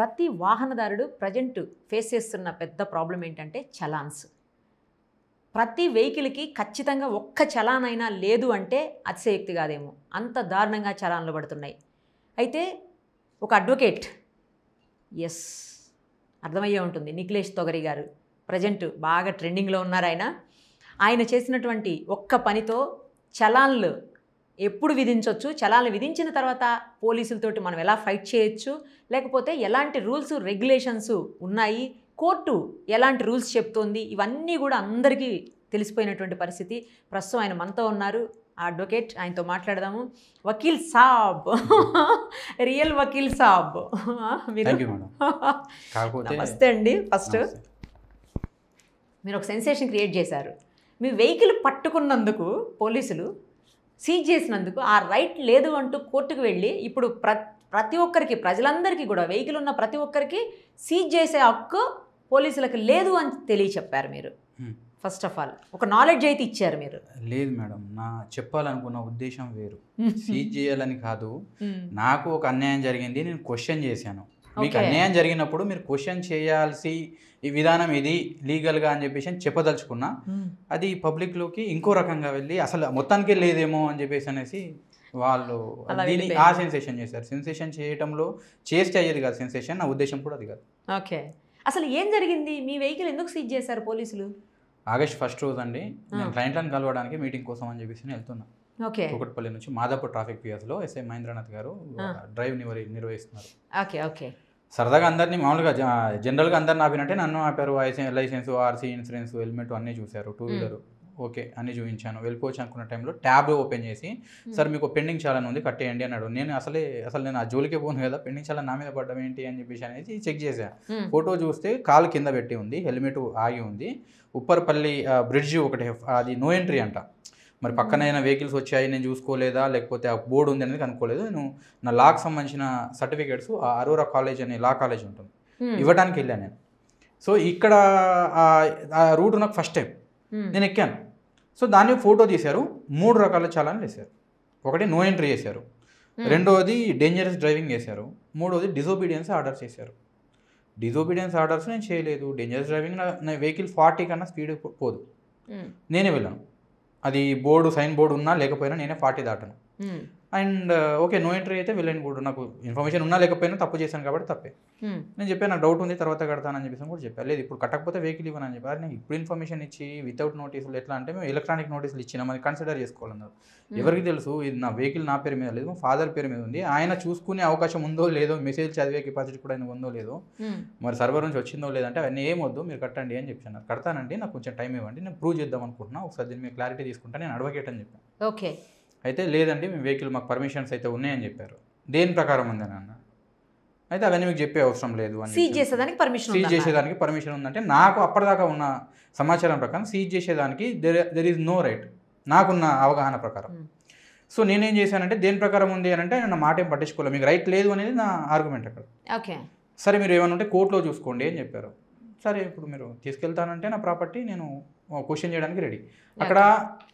ప్రతి వాహనదారుడు present face చేస్తున్న పెద్ద ప్రాబ్లం ఏంటంటే చలాన్స్ ప్రతి వెహికల్కి ఖచ్చితంగా ఒక్క చలాన్ అయినా లేదు అంటే అతిశయక్తి కాదేమో అంత దారుణంగా చలాన్లు పడుతున్నాయి అయితే ఒక అడ్వకేట్ ఎస్ అర్థమయ్యే ఉంటుంది నిఖిలేష్ తొగరి గారు ప్రజెంట్ బాగా ట్రెండింగ్లో ఉన్నారు ఆయన ఆయన చేసినటువంటి ఒక్క పనితో చలాన్లు ఎప్పుడు విధించవచ్చు చలాన్ని విధించిన తర్వాత పోలీసులతోటి మనం ఎలా ఫైట్ చేయొచ్చు లేకపోతే ఎలాంటి రూల్స్ రెగ్యులేషన్స్ ఉన్నాయి కోర్టు ఎలాంటి రూల్స్ చెప్తోంది ఇవన్నీ కూడా అందరికీ తెలిసిపోయినటువంటి పరిస్థితి ప్రస్తుతం ఆయన మనతో ఉన్నారు ఆ అడ్వకేట్ ఆయనతో మాట్లాడదాము వకీల్ సాబ్ రియల్ వకీల్ సాబ్ మీరు నమస్తే అండి ఫస్ట్ మీరు ఒక సెన్సేషన్ క్రియేట్ చేశారు మీ వెహికల్ పట్టుకున్నందుకు పోలీసులు సీజ్ చేసినందుకు ఆ రైట్ లేదు అంటూ కోర్టుకు వెళ్ళి ఇప్పుడు ప్ర ప్రతి ఒక్కరికి ప్రజలందరికీ కూడా వెహికల్ ఉన్న ప్రతి ఒక్కరికి సీజ్ చేసే హక్కు పోలీసులకు లేదు అని తెలియచెప్పారు మీరు ఫస్ట్ ఆఫ్ ఆల్ ఒక నాలెడ్జ్ అయితే ఇచ్చారు మీరు లేదు మేడం నా చెప్పాలనుకున్న ఉద్దేశం వేరు సీజ్ చేయాలని కాదు నాకు ఒక అన్యాయం జరిగింది నేను క్వశ్చన్ చేశాను మీకు అన్యాయం జరిగినప్పుడు మీరు క్వశ్చన్ చేయాల్సి ఈ విధానం ఇది లీగల్గా అని చెప్పేసి చెప్పదలుచుకున్నా అది పబ్లిక్లోకి ఇంకో రకంగా వెళ్ళి అసలు మొత్తానికి లేదేమో అని చెప్పేసి అనేసి వాళ్ళు దీన్ని ఆ సెన్సేషన్ చేశారు సెన్సేషన్ చేయటంలో చేస్తే అయ్యేది కాదు సెన్సేషన్ నా ఉద్దేశం కూడా అది కాదు ఓకే అసలు ఏం జరిగింది మీ వెహికల్ ఎందుకు సీజ్ చేశారు పోలీసులు ఆగస్ట్ ఫస్ట్ రోజు అండి నేను క్లయింట్లను కలవడానికి మీటింగ్ కోసం అని చెప్పేసి వెళ్తున్నాను కూకట్పల్లి నుంచి మాదాపూర్ ట్రాఫిక్ లో ఎస్ఐ మహేంద్రనాథ్ గారు డ్రైవ్ నిర్వహిస్తున్నారు ఓకే ఓకే సరదాగా అందరినీ మామూలుగా జనరల్గా అందరిని ఆపినట్టే నన్ను ఆపారు లైసెన్స్ ఆర్సీ ఇన్సూరెన్స్ హెల్మెట్ అన్నీ చూశారు టూ వీలర్ ఓకే అన్ని చూపించాను వెళ్ళిపోవచ్చు అనుకున్న టైంలో ట్యాబ్ ఓపెన్ చేసి సార్ మీకు పెండింగ్ చాలా ఉంది కట్టేయండి అన్నాడు నేను అసలే అసలు నేను ఆ జోలికే పోను కదా పెండింగ్ చాలా నా మీద పడ్డం ఏంటి అని చెప్పేసి అనేది చెక్ చేశాను ఫోటో చూస్తే కాలు కింద పెట్టి ఉంది హెల్మెట్ ఆగి ఉంది ఉప్పర్పల్లి బ్రిడ్జ్ ఒకటి అది నో ఎంట్రీ అంట మరి పక్కన ఏమైనా వెహికల్స్ వచ్చాయి నేను చూసుకోలేదా లేకపోతే ఆ బోర్డు ఉంది అనేది కనుక్కోలేదు నేను నా లాకి సంబంధించిన సర్టిఫికేట్స్ ఆ అరోరా కాలేజ్ అనే లా కాలేజ్ ఉంటుంది ఇవ్వడానికి వెళ్ళాను నేను సో ఇక్కడ ఆ రూట్ నాకు ఫస్ట్ టైం నేను ఎక్కాను సో దాన్ని ఫోటో తీశారు మూడు రకాల చాలని వేశారు ఒకటి నో ఎంట్రీ చేశారు రెండవది డేంజరస్ డ్రైవింగ్ చేశారు మూడవది డిజోబీడియన్స్ ఆర్డర్ చేశారు డిజోబీడియన్స్ ఆర్డర్స్ నేను చేయలేదు డేంజరస్ డ్రైవింగ్ నా వెహికల్ ఫార్టీ కన్నా స్పీడ్ పోదు నేనే వెళ్ళాను అది బోర్డు సైన్ బోర్డు ఉన్నా లేకపోయినా నేనే ఫార్టీ దాటను and uh, okay no entry అయితే వెళ్ళండి కూడా నాకు ఇన్ఫర్మేషన్ ఉన్నా లేకపోయినా తప్పు చేశాను కాబట్టి తప్పే hmm. నేను చెప్పాను నాకు డౌట్ ఉంది తర్వాత కడతానని చెప్పేసి కూడా చెప్పాను లేదు ఇప్పుడు కట్టకపోతే వెహికల్ ఇవ్వను అని చెప్పారు నేను ఇప్పుడు ఇన్ఫర్మేషన్ ఇచ్చి వితౌట్ నోటీసులు ఎట్లా అంటే మేము ఎలక్ట్రానిక్ నోటీసులు ఇచ్చినా మనం కన్సిడర్ చేసుకోవాలన్నారు ఎవరికి తెలుసు ఇది నా వెహికల్ నా పేరు మీద లేదు మా ఫాదర్ పేరు మీద ఉంది ఆయన చూసుకునే అవకాశం ఉందో లేదో మెసేజ్ చదివే కెపాసిటీ కూడా ఆయన ఉందో లేదో hmm. మరి సర్వర్ నుంచి వచ్చిందో లేదంటే అవన్నీ ఏమొద్దు మీరు కట్టండి అని చెప్పాను కడతానండి నాకు కొంచెం టైం ఇవ్వండి నేను ప్రూవ్ చేద్దాం అనుకుంటున్నా ఒకసారి దీని మీద క్లారిటీ తీసుకుంటా నేను అడ్వకేట్ అని చెప్పాను ఓకే అయితే లేదండి మీ వెహికల్ మాకు పర్మిషన్స్ అయితే ఉన్నాయని చెప్పారు దేని ప్రకారం ఉంది అన్న అయితే అవన్నీ మీకు చెప్పే అవసరం లేదు అని సీజ్ చేసేదానికి పర్మిషన్ సీజ్ చేసేదానికి పర్మిషన్ ఉందంటే నాకు అప్పటిదాకా ఉన్న సమాచారం ప్రకారం సీజ్ చేసేదానికి there there is no right నాకున్న అవగాహన ప్రకారం hmm. సో నేనేం చేశానంటే దేని ప్రకారం ఉంది అని అంటే నా మాట ఏం పట్టించుకోలేదు మీకు రైట్ లేదు అనేది నా ఆర్గ్యుమెంట్ అక్కడ ఓకే సరే మీరు ఏమైనా ఉంటే కోర్టులో చూసుకోండి అని చెప్పారు సరే ఇప్పుడు మీరు తీసుకెళ్తానంటే నా ప్రాపర్టీ నేను క్వశ్చన్ చేయడానికి రెడీ అక్కడ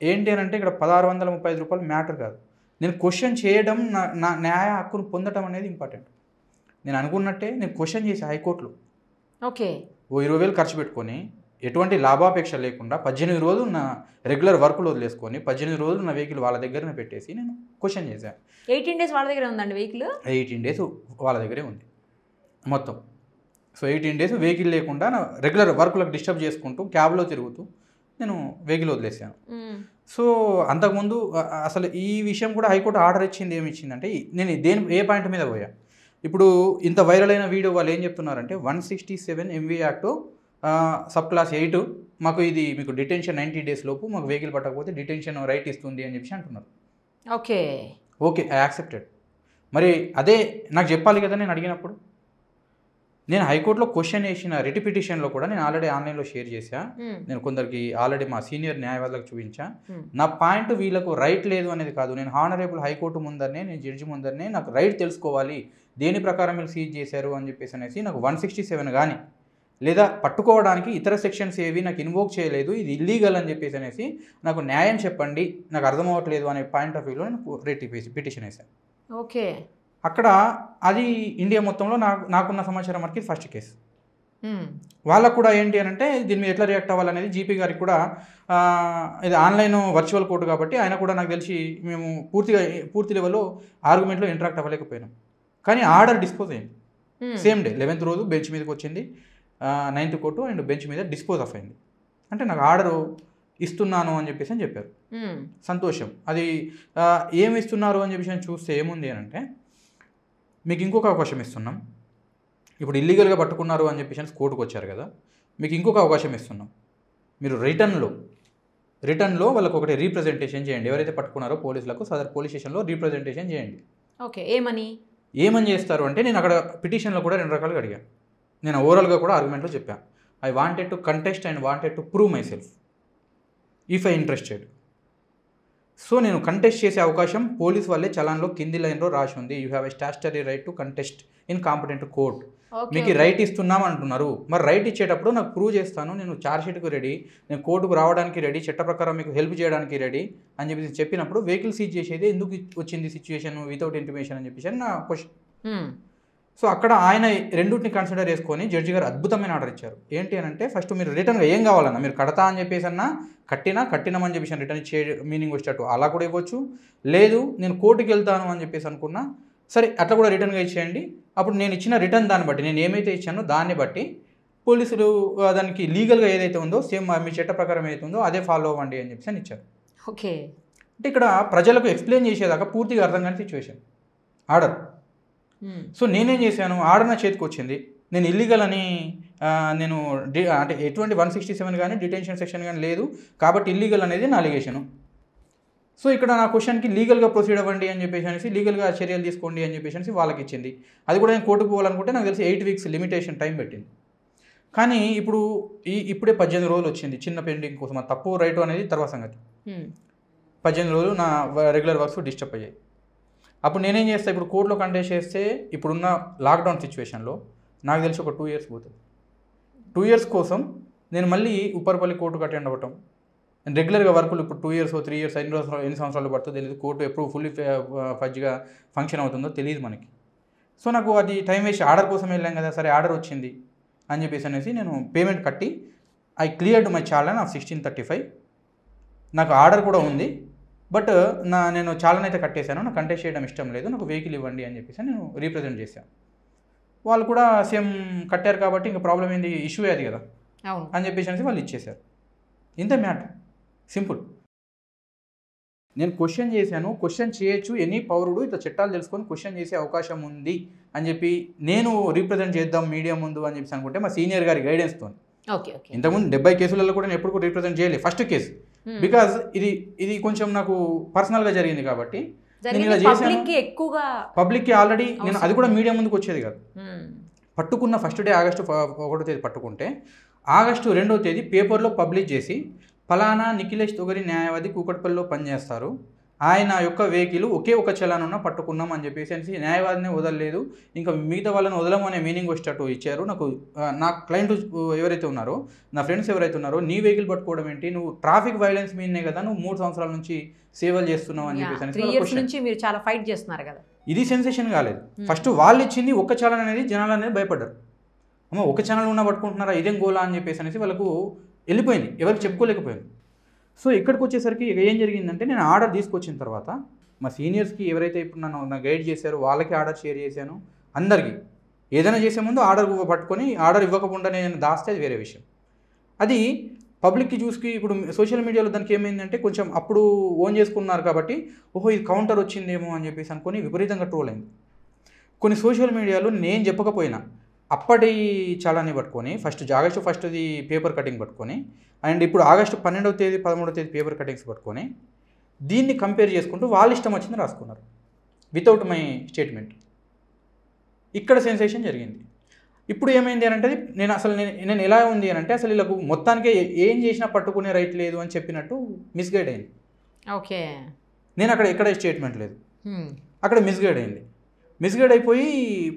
ఏంటి అని అంటే ఇక్కడ పదహారు వందల ముప్పై ఐదు రూపాయలు మ్యాటర్ కాదు నేను క్వశ్చన్ చేయడం నా నా న్యాయ హక్కును పొందడం అనేది ఇంపార్టెంట్ నేను అనుకున్నట్టే నేను క్వశ్చన్ చేసి హైకోర్టులో ఓకే ఓ ఇరవై వేలు ఖర్చు పెట్టుకొని ఎటువంటి లాభాపేక్ష లేకుండా పద్దెనిమిది రోజులు నా రెగ్యులర్ వర్క్లో వదిలేసుకొని పద్దెనిమిది రోజులు నా వెహికల్ వాళ్ళ దగ్గరనే పెట్టేసి నేను క్వశ్చన్ చేశాను ఎయిటీన్ డేస్ వాళ్ళ దగ్గరే ఉందండి వెహికల్ ఎయిటీన్ డేస్ వాళ్ళ దగ్గరే ఉంది మొత్తం సో ఎయిటీన్ డేస్ వెహికల్ లేకుండా నా రెగ్యులర్ వర్క్లకు డిస్టర్బ్ చేసుకుంటూ క్యాబ్లో తిరుగుతూ నేను వెహికల్ వదిలేసాను సో అంతకుముందు అసలు ఈ విషయం కూడా హైకోర్టు ఆర్డర్ ఇచ్చింది ఏమి ఇచ్చిందంటే నేను దేని ఏ పాయింట్ మీద పోయా ఇప్పుడు ఇంత వైరల్ అయిన వీడియో వాళ్ళు ఏం చెప్తున్నారంటే one sixty seven MV act sub clause eight మాకు ఇది మీకు డిటెన్షన్ నైంటీ డేస్ లోపు మాకు వెహికల్ పట్టకపోతే డిటెన్షన్ రైట్ ఇస్తుంది అని చెప్పి అంటున్నారు ఓకే ఓకే ఐ యాక్సెప్టెడ్ మరి అదే నాకు చెప్పాలి కదా నేను అడిగినప్పుడు నేను హైకోర్టులో క్వశ్చన్ వేసిన రిటి పిటిషన్లో కూడా నేను ఆల్రెడీ ఆన్లైన్లో షేర్ చేశా నేను కొందరికి ఆల్రెడీ మా సీనియర్ న్యాయవాదులకు చూపించా నా పాయింట్ వీళ్ళకు రైట్ లేదు అనేది కాదు నేను హానరేబుల్ హైకోర్టు ముందరనే నేను జడ్జి ముందరనే నాకు రైట్ తెలుసుకోవాలి దేని ప్రకారం మీరు సీజ్ చేశారు అని చెప్పేసి అనేసి నాకు వన్ సిక్స్టీ సెవెన్ కానీ లేదా పట్టుకోవడానికి ఇతర సెక్షన్స్ ఏవి నాకు ఇన్వోక్ చేయలేదు ఇది ఇల్లీగల్ అని చెప్పేసి అనేసి నాకు న్యాయం చెప్పండి నాకు అర్థం అవ్వట్లేదు అనే పాయింట్ ఆఫ్ వ్యూలో నేను రేట్ పిటిషన్ వేసాను ఓకే అక్కడ అది ఇండియా మొత్తంలో నాకు నాకున్న సమాచారం వరకు ఫస్ట్ కేసు వాళ్ళకు కూడా ఏంటి అని అంటే దీని మీద ఎట్లా రియాక్ట్ అవ్వాలనేది జీపీ గారికి కూడా ఇది ఆన్లైన్ వర్చువల్ కోర్టు కాబట్టి ఆయన కూడా నాకు తెలిసి మేము పూర్తిగా పూర్తి లెవెల్లో ఆర్గ్యుమెంట్లో ఇంటరాక్ట్ అవ్వలేకపోయినాం కానీ ఆర్డర్ డిస్పోజ్ అయింది సేమ్ డే లెవెన్త్ రోజు బెంచ్ మీదకి వచ్చింది నైన్త్ కోర్టు అండ్ బెంచ్ మీద డిస్పోజ్ ఆఫ్ అయింది అంటే నాకు ఆర్డరు ఇస్తున్నాను అని చెప్పేసి అని చెప్పారు సంతోషం అది ఏమి ఇస్తున్నారు అని చెప్పేసి చూస్తే ఏముంది అని అంటే మీకు ఇంకొక అవకాశం ఇస్తున్నాం ఇప్పుడు ఇల్లీగల్గా పట్టుకున్నారు అని చెప్పేసి కోర్టుకు వచ్చారు కదా మీకు ఇంకొక అవకాశం ఇస్తున్నాం మీరు రిటర్న్లో రిటర్న్లో వాళ్ళకు ఒకటి రీప్రజెంటేషన్ చేయండి ఎవరైతే పట్టుకున్నారో పోలీసులకు సదర్ పోలీస్ స్టేషన్లో రీప్రజెంటేషన్ చేయండి ఓకే ఏమని ఏమని చేస్తారు అంటే నేను అక్కడ పిటిషన్లో కూడా రెండు రకాలుగా అడిగాను నేను ఓవరాల్గా కూడా ఆర్గ్యుమెంట్లో చెప్పాను I wanted to contest and wanted to prove myself if I interested so నేను కంటెస్ట్ చేసే అవకాశం పోలీస్ వల్లే చలాన్లో కింది లైన్లో రాసి ఉంది you have a statutory right to contest in competent court మీకు రైట్ ఇస్తున్నాం అంటున్నారు మరి రైట్ ఇచ్చేటప్పుడు నాకు ప్రూవ్ చేస్తాను నేను చార్జ్షీట్కు రెడీ నేను కోర్టుకు రావడానికి రెడీ చట్ట ప్రకారం మీకు హెల్ప్ చేయడానికి రెడీ అని చెప్పేసి చెప్పినప్పుడు వెహికల్ సీజ్ చేసేది ఎందుకు వచ్చింది సిచ్యువేషన్ వితౌట్ ఇంటిమేషన్ అని చెప్పేసి నా క్వశ్చన్ సో అక్కడ ఆయన రెండింటిని కన్సిడర్ చేసుకొని జడ్జి గారు అద్భుతమైన ఆర్డర్ ఇచ్చారు ఏంటి అని అంటే ఫస్ట్ మీరు రిటర్న్గా ఏం కావాలన్నా మీరు కడతా అని చెప్పేసి అన్నా కట్టినా కట్టినామని చెప్పేసి రిటర్న్ ఇచ్చే మీనింగ్ వచ్చేటట్టు అలా కూడా ఇవ్వచ్చు లేదు నేను కోర్టుకి వెళ్తాను అని చెప్పేసి అనుకున్నా సరే అట్లా కూడా రిటర్న్గా ఇచ్చేయండి అప్పుడు నేను ఇచ్చిన రిటర్న్ దాన్ని బట్టి నేను ఏమైతే ఇచ్చానో దాన్ని బట్టి పోలీసులు దానికి లీగల్గా ఏదైతే ఉందో సేమ్ మీ చట్ట ప్రకారం ఏదైతే ఉందో అదే ఫాలో అవ్వండి అని చెప్పేసి అని ఇచ్చారు ఓకే అంటే ఇక్కడ ప్రజలకు ఎక్స్ప్లెయిన్ చేసేదాకా పూర్తిగా అర్థం కాని సిచ్యువేషన్ ఆర్డర్ Hmm. సో నేనేం చేశాను ఆర్డర్ నా చేతికి వచ్చింది నేను ఇల్లీగల్ అని నేను అంటే ఎటువంటి వన్ సిక్స్టీ సెవెన్ కానీ డిటెన్షన్ సెక్షన్ కానీ లేదు కాబట్టి ఇల్లీగల్ అనేది నా అలిగేషను సో ఇక్కడ నా క్వశ్చన్కి లీగల్గా ప్రొసీడ్ అవ్వండి అని చెప్పేసి అనేసి లీగల్గా చర్యలు తీసుకోండి అని చెప్పేసి వాళ్ళకి ఇచ్చింది అది కూడా నేను కోర్టుకు పోవాలనుకుంటే నాకు తెలిసి ఎయిట్ వీక్స్ లిమిటేషన్ టైం పెట్టింది కానీ ఇప్పుడు ఈ ఇప్పుడే పద్దెనిమిది రోజులు వచ్చింది చిన్న పెయింటింగ్ కోసం తప్పు రైటు అనేది తర్వాత సంగతి hmm. పద్దెనిమిది రోజులు నా రెగ్యులర్ వర్క్స్ డిస్టర్బ్ అయ్యాయి అప్పుడు నేనేం చేస్తాను ఇప్పుడు కోర్టులో కంటెస్ట్ చేస్తే ఇప్పుడున్న లాక్డౌన్ సిచ్యువేషన్లో నాకు తెలిసి ఒక టూ ఇయర్స్ పోతుంది టూ ఇయర్స్ కోసం నేను మళ్ళీ ఉప్పరపల్లి కోర్టుకు అటెండ్ అవ్వటం నేను రెగ్యులర్గా వర్కులు ఇప్పుడు టూ ఇయర్స్ త్రీ ఇయర్స్ ఎన్ని రోజులు ఎన్ని సంవత్సరాలు పడుతుందో తెలియదు కోర్టు ఎప్పుడు ఫుల్ ఫజ్గా ఫంక్షన్ అవుతుందో తెలియదు మనకి సో నాకు అది టైం వేసి ఆర్డర్ కోసం వెళ్ళాం కదా సరే ఆర్డర్ వచ్చింది అని చెప్పేసి అనేసి నేను పేమెంట్ కట్టి I cleared my challenge of sixteen thirty five నాకు ఆర్డర్ కూడా ఉంది బట్ నా నేను చాలానైతే అయితే కట్టేశాను నాకు కంటెస్ట్ చేయడం ఇష్టం లేదు నాకు వెహికల్ ఇవ్వండి అని చెప్పేసి నేను రీప్రజెంట్ చేశాను వాళ్ళు కూడా సేమ్ కట్టారు కాబట్టి ఇంకా ప్రాబ్లం ఏంది ఇష్యూ అది కదా అని చెప్పేసి అనేసి వాళ్ళు ఇచ్చేశారు ఇంత మ్యాటర్ సింపుల్ నేను క్వశ్చన్ చేశాను క్వశ్చన్ చేయొచ్చు ఎనీ పౌరుడు ఇట్లా చట్టాలు తెలుసుకొని క్వశ్చన్ చేసే అవకాశం ఉంది అని చెప్పి నేను రీప్రజెంట్ చేద్దాం మీడియా ముందు అని చెప్పి అనుకుంటే మా సీనియర్ గారి గైడెన్స్తో ఇంతకుముందు డెబ్బై కేసులలో కూడా నేను ఎప్పుడు రీప్రజెంట్ చేయలేదు ఫస్ట్ కేసు బికాస్ hmm. ఇది ఇది కొంచెం నాకు పర్సనల్గా జరిగింది కాబట్టి పబ్లిక్ ఇలా ఆల్రెడీ నేను అది కూడా మీడియా ముందుకు వచ్చేది కాదు hmm. పట్టుకున్న ఫస్ట్ డే ఆగస్టు ఒకటో తేదీ పట్టుకుంటే ఆగస్టు రెండో తేదీ పేపర్లో పబ్లిష్ చేసి ఫలానా నిఖిలేష్ తొగరి న్యాయవాది కూకట్పల్లిలో పనిచేస్తారు ఆయన యొక్క వెహికల్ ఒకే ఒక ఉన్న పట్టుకున్నాం అని చెప్పేసి న్యాయవాదిని వదలలేదు ఇంకా మిగతా వాళ్ళని వదలము అనే మీనింగ్ వచ్చేటట్టు ఇచ్చారు నాకు నా క్లయింట్ ఎవరైతే ఉన్నారో నా ఫ్రెండ్స్ ఎవరైతే ఉన్నారో నీ వెహికల్ పట్టుకోవడం ఏంటి నువ్వు ట్రాఫిక్ వైలెన్స్ మీదనే కదా నువ్వు మూడు సంవత్సరాల నుంచి సేవలు చేస్తున్నావు అని చెప్పేసి మీరు చాలా ఫైట్ చేస్తున్నారు కదా ఇది సెన్సేషన్ కాలేదు ఫస్ట్ hmm. వాళ్ళు ఇచ్చింది ఒక చలన్ అనేది జనాలు అనేది భయపడ్డారు అమ్మ ఒక ఛానల్ ఉన్న పట్టుకుంటున్నారా ఇదేం గోలా అని చెప్పేసి అనేసి వాళ్ళకు వెళ్ళిపోయింది ఎవరికి చెప్పుకోలేకపోయింది సో ఇక్కడికి వచ్చేసరికి ఏం జరిగిందంటే నేను ఆర్డర్ తీసుకొచ్చిన తర్వాత మా సీనియర్స్కి ఎవరైతే ఇప్పుడు నన్ను నా గైడ్ చేశారో వాళ్ళకి ఆర్డర్ షేర్ చేశాను అందరికీ ఏదైనా చేసే ముందు ఆర్డర్ పట్టుకొని ఆర్డర్ ఇవ్వకుండా నేను దాస్తే అది వేరే విషయం అది పబ్లిక్కి చూసి ఇప్పుడు సోషల్ మీడియాలో దానికి ఏమైందంటే కొంచెం అప్పుడు ఓన్ చేసుకున్నారు కాబట్టి ఓహో ఇది కౌంటర్ వచ్చిందేమో అని చెప్పేసి అనుకొని విపరీతంగా ట్రోల్ అయింది కొన్ని సోషల్ మీడియాలో నేను చెప్పకపోయినా అప్పటి చలాన్ని పట్టుకొని ఫస్ట్ ఆగస్టు ఫస్ట్ది పేపర్ కటింగ్ పట్టుకొని అండ్ ఇప్పుడు ఆగస్టు పన్నెండవ తేదీ పదమూడవ తేదీ పేపర్ కటింగ్స్ పట్టుకొని దీన్ని కంపేర్ చేసుకుంటూ వాళ్ళు ఇష్టం వచ్చింది రాసుకున్నారు వితౌట్ మై స్టేట్మెంట్ ఇక్కడ సెన్సేషన్ జరిగింది ఇప్పుడు ఏమైంది అని అంటే నేను అసలు నేను నేను ఎలా ఉంది అని అంటే అసలు వీళ్ళకు మొత్తానికి ఏం చేసినా పట్టుకునే రైట్ లేదు అని చెప్పినట్టు మిస్గైడ్ అయింది ఓకే నేను అక్కడ ఎక్కడ స్టేట్మెంట్ లేదు అక్కడ మిస్గైడ్ అయింది మిస్గైడ్ అయిపోయి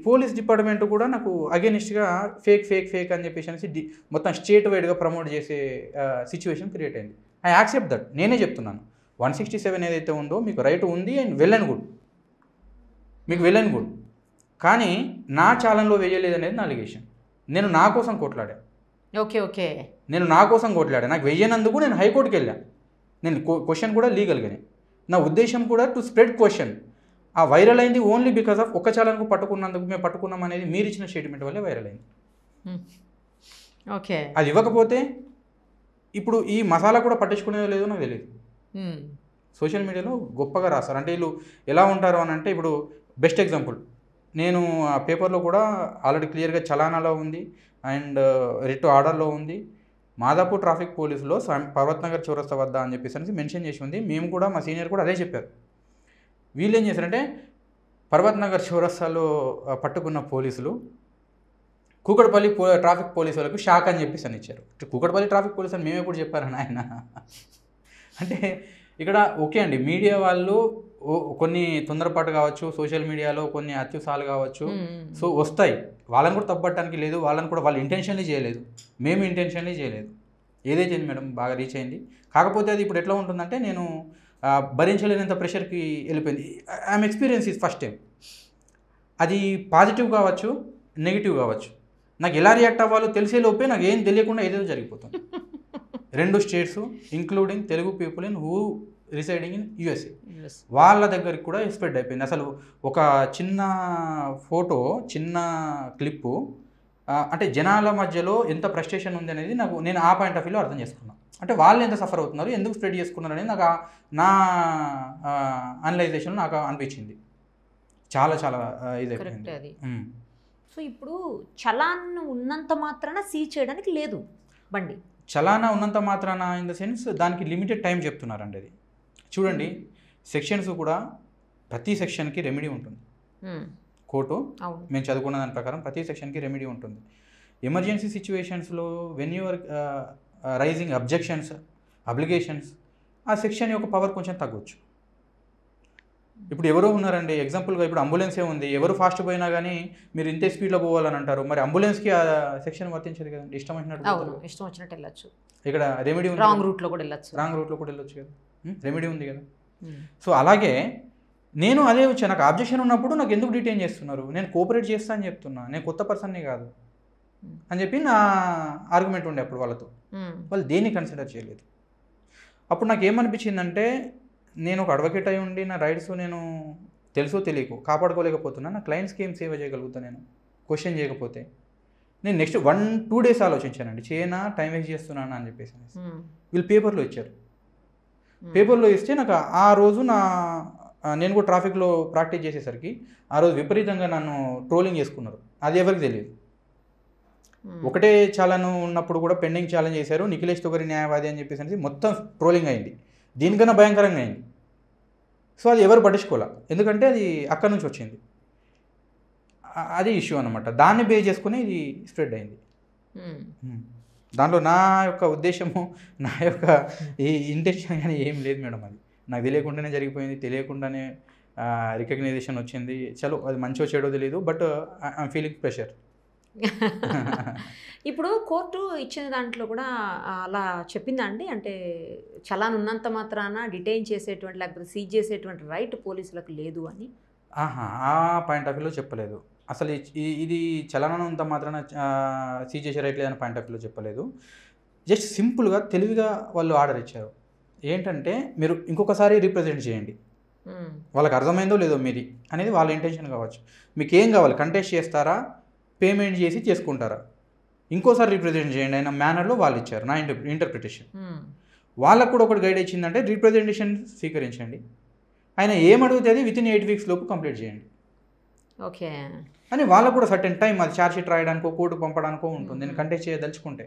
పోలీస్ డిపార్ట్మెంట్ కూడా నాకు అగెనిస్ట్గా ఫేక్ ఫేక్ ఫేక్ అని చెప్పేసి అనేసి మొత్తం స్టేట్ వైడ్గా ప్రమోట్ చేసే సిచ్యువేషన్ క్రియేట్ అయింది ఐ యాక్సెప్ట్ దట్ నేనే చెప్తున్నాను వన్ సిక్స్టీ సెవెన్ ఏదైతే ఉందో మీకు రైట్ ఉంది అండ్ వెల్ అండ్ గుడ్ మీకు వెల్ అండ్ గుడ్ కానీ నా చాలంలో వేయలేదు అనేది నా అలిగేషన్ నేను నా కోసం కొట్లాడా ఓకే ఓకే నేను నా కోసం కోట్లాడా నాకు వెయ్యనందుకు నేను హైకోర్టుకి వెళ్ళాను నేను క్వశ్చన్ కూడా లీగల్గానే నా ఉద్దేశం కూడా టు స్ప్రెడ్ క్వశ్చన్ ఆ వైరల్ అయింది ఓన్లీ బికాస్ ఆఫ్ ఒక చాలనకు పట్టుకున్నందుకు మేము పట్టుకున్నాం అనేది మీరు ఇచ్చిన స్టేట్మెంట్ వల్లే వైరల్ అయింది ఓకే hmm. అది ఇవ్వకపోతే ఇప్పుడు ఈ మసాలా కూడా పట్టించుకునేదో లేదో నాకు తెలియదు సోషల్ మీడియాలో గొప్పగా రాస్తారు అంటే వీళ్ళు ఎలా ఉంటారు అని అంటే ఇప్పుడు బెస్ట్ ఎగ్జాంపుల్ నేను ఆ పేపర్లో కూడా ఆల్రెడీ క్లియర్గా చలానాలో ఉంది అండ్ రిట్ ఆర్డర్లో ఉంది మాదాపూర్ ట్రాఫిక్ పోలీసులో పర్వత్ నగర్ చౌరస్తా వద్ద అని చెప్పేసి మెన్షన్ చేసి ఉంది మేము కూడా మా సీనియర్ కూడా అదే చెప్పారు వీళ్ళు ఏం చేశారంటే పర్వత్ నగర్ చౌరస్తాలో పట్టుకున్న పోలీసులు కూకట్పల్లి పో ట్రాఫిక్ పోలీసు వాళ్ళకు షాక్ అని చెప్పేసి అని ఇచ్చారు కూకట్పల్లి ట్రాఫిక్ పోలీస్ అని మేమే కూడా చెప్పారని ఆయన అంటే ఇక్కడ ఓకే అండి మీడియా వాళ్ళు కొన్ని తొందరపాటు కావచ్చు సోషల్ మీడియాలో కొన్ని అత్యుసాలు కావచ్చు సో వస్తాయి వాళ్ళని కూడా తప్పట్టడానికి లేదు వాళ్ళని కూడా వాళ్ళు ఇంటెన్షన్లీ చేయలేదు మేము ఇంటెన్షన్లీ చేయలేదు ఏదైతే మేడం బాగా రీచ్ అయింది కాకపోతే అది ఇప్పుడు ఎట్లా ఉంటుందంటే నేను భరించలేనంత ప్రెషర్కి వెళ్ళిపోయింది I'm experience is first time అది పాజిటివ్ కావచ్చు నెగిటివ్ కావచ్చు నాకు ఎలా రియాక్ట్ అవ్వాలో తెలిసే లోపే నాకు ఏం తెలియకుండా ఏదేదో జరిగిపోతుంది రెండు states including Telugu people in who residing in USA వాళ్ళ దగ్గరికి కూడా స్ప్రెడ్ అయిపోయింది అసలు ఒక చిన్న ఫోటో చిన్న క్లిప్పు అంటే జనాల మధ్యలో ఎంత ఫ్రస్ట్రేషన్ ఉంది అనేది నాకు నేను ఆ పాయింట్ ఆఫ్ వ్యూలో అర్థం చేసుకున్నాను అంటే వాళ్ళు ఎంత సఫర్ అవుతున్నారు ఎందుకు స్ప్రెడ్ చేసుకున్నారు అనేది నాకు నా అనలైజేషన్ నాకు అనిపించింది చాలా చాలా ఇది సో ఇప్పుడు చలాన్ ఉన్నంత మాత్రాన సీ చేయడానికి లేదు బండి చలానా ఉన్నంత మాత్రాన ఇన్ ద సెన్స్ దానికి లిమిటెడ్ టైం చెప్తున్నారండి అది చూడండి సెక్షన్స్ కూడా ప్రతి సెక్షన్కి రెమెడీ ఉంటుంది కోర్టు మేము చదువుకున్న దాని ప్రకారం ప్రతి సెక్షన్కి రెమెడీ ఉంటుంది ఎమర్జెన్సీ సిచ్యువేషన్స్లో వెన్ రైజింగ్ అబ్జెక్షన్స్ అబ్లిగేషన్స్ ఆ సెక్షన్ యొక్క పవర్ కొంచెం తగ్గొచ్చు ఇప్పుడు ఎవరు ఉన్నారండి ఎగ్జాంపుల్గా ఇప్పుడు అంబులెన్సే ఉంది ఎవరు ఫాస్ట్ పోయినా కానీ మీరు ఇంతే స్పీడ్లో పోవాలని అంటారు మరి అంబులెన్స్కి ఆ సెక్షన్ వర్తించదు కదండి ఇష్టం వచ్చినట్టు ఇష్టం వచ్చినట్టు వెళ్ళచ్చు ఇక్కడ రెమెడీ ఉంది రాంగ్ రూట్లో కూడా వెళ్ళచ్చు రాంగ్ రూట్లో కూడా వెళ్ళొచ్చు కదా రెమెడీ ఉంది కదా సో అలాగే నేను అదే వచ్చాను నాకు ఆబ్జెక్షన్ ఉన్నప్పుడు నాకు ఎందుకు డిటైన్ చేస్తున్నారు నేను కోఆపరేట్ చేస్తా అని చెప్తున్నా నేను కొత్త పర్సన్ని కాదు అని చెప్పి నా ఆర్గ్యుమెంట్ ఉండే అప్పుడు వాళ్ళతో Hmm. వాళ్ళు దేన్ని కన్సిడర్ చేయలేదు అప్పుడు నాకు ఏమనిపించిందంటే నేను ఒక అడ్వకేట్ అయి ఉండి నా రైట్స్ నేను తెలుసో తెలియకు కాపాడుకోలేకపోతున్నా నా క్లయింట్స్కి ఏం సేవ చేయగలుగుతా నేను క్వశ్చన్ చేయకపోతే నేను నెక్స్ట్ వన్ టూ డేస్ ఆలోచించానండి చేయనా టైం వేస్ట్ చేస్తున్నానా అని చెప్పేసి hmm. వీళ్ళు పేపర్లో ఇచ్చారు hmm. పేపర్లో ఇస్తే నాకు ఆ రోజు నా నేను కూడా ట్రాఫిక్లో ప్రాక్టీస్ చేసేసరికి ఆ రోజు విపరీతంగా నన్ను ట్రోలింగ్ చేసుకున్నారు అది ఎవరికి తెలియదు Hmm. ఒకటే చాలన్ ఉన్నప్పుడు కూడా పెండింగ్ ఛాలెంజ్ చేశారు నిఖిలేష్ తొగరి న్యాయవాది అని చెప్పేసి మొత్తం ట్రోలింగ్ అయింది దీనికన్నా భయంకరంగా అయింది సో అది ఎవరు పట్టించుకోవాలి ఎందుకంటే అది అక్కడి నుంచి వచ్చింది అది ఇష్యూ అనమాట దాన్ని బేస్ చేసుకుని ఇది స్ప్రెడ్ అయింది hmm. Hmm. దాంట్లో నా యొక్క ఉద్దేశము నా యొక్క ఈ ఇంటెన్షన్ కానీ ఏం లేదు మేడం అది నాకు తెలియకుండానే జరిగిపోయింది తెలియకుండానే రికగ్నైజేషన్ వచ్చింది చలో అది మంచో చెడో తెలియదు బట్ ఐఎమ్ ఫీలింగ్ ప్రెషర్ ఇప్పుడు కోర్టు ఇచ్చిన దాంట్లో కూడా అలా చెప్పిందా అండి అంటే చలాన్ ఉన్నంత మాత్రాన డిటైన్ చేసేటువంటి లేకపోతే సీజ్ చేసేటువంటి రైట్ పోలీసులకు లేదు అని ఆహా ఆ పాయింట్ ఆఫ్ వ్యూలో చెప్పలేదు అసలు ఇది చలనం అంత మాత్రాన సీజ్ చేసే రైట్ లేదని పాయింట్ ఆఫ్ వ్యూలో చెప్పలేదు జస్ట్ సింపుల్గా తెలివిగా వాళ్ళు ఆర్డర్ ఇచ్చారు ఏంటంటే మీరు ఇంకొకసారి రిప్రజెంట్ చేయండి వాళ్ళకి అర్థమైందో లేదో మీది అనేది వాళ్ళ ఇంటెన్షన్ కావచ్చు మీకు ఏం కావాలి కంటెస్ట్ చేస్తారా పేమెంట్ చేసి చేసుకుంటారా ఇంకోసారి రీప్రజెంట్ చేయండి అయిన మేనర్లో వాళ్ళు ఇచ్చారు నా ఇంటర్ ఇంటర్ప్రిటేషన్ వాళ్ళకు కూడా ఒకటి గైడ్ ఇచ్చిందంటే రీప్రజెంటేషన్ స్వీకరించండి ఆయన ఏం అది వితిన్ ఎయిట్ వీక్స్ లోపు కంప్లీట్ చేయండి ఓకే అని వాళ్ళకు కూడా సర్టెన్ టైం అది ఛార్జ్ షీట్ రాయడానికో కోర్టు పంపడానికో ఉంటుంది నేను కంటెస్ట్ చేయదలుచుకుంటే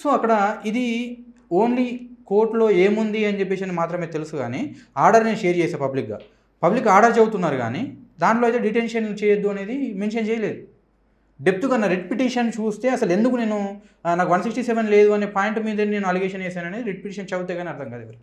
సో అక్కడ ఇది ఓన్లీ కోర్టులో ఏముంది అని చెప్పేసి మాత్రమే తెలుసు కానీ ఆర్డర్ నేను షేర్ చేసే పబ్లిక్గా పబ్లిక్ ఆర్డర్ చదువుతున్నారు కానీ దాంట్లో అయితే డిటెన్షన్ చేయొద్దు అనేది మెన్షన్ చేయలేదు డెప్త్ కన్నా రెడ్ పిటిషన్ చూస్తే అసలు ఎందుకు నేను నాకు వన్ సిక్స్టీ సెవెన్ లేదు అనే పాయింట్ మీద నేను అలిగేషన్ వేసాను అనేది రెడ్ పిటిషన్ చదివితే కానీ అర్థం కాదు ఎవరికి